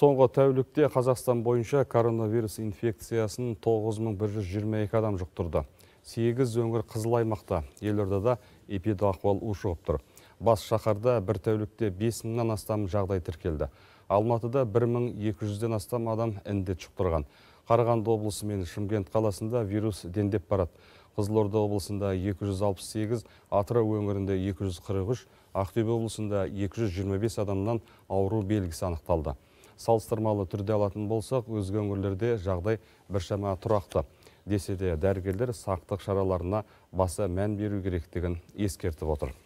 Соңғы тәулікте Қазақстан бойынша коронавирус инфекциясын 9122 адам жұқтырды. 8 өңір қызыл аймақта, елордада эпидахуал ушығып тұр. Бас шақарда бір тәулікте 5000-нан астам жағдай тіркелді. Алматыда 1200-ден астам адам індет жұқтырған. Қарағанды облысы мен Шымкент қаласында вирус дендеп барады. Қызылорда облысында 268, Атырау өңірінде 243, Ақтөбе облысында 225 адамнан ауру белгісі анықталды салыстырмалы түрде алатын болсақ өзге өңірлерде жағдай біршама тұрақты десе де дәрігерлер сақтық шараларына баса мән беру керектігін ескертіп отыр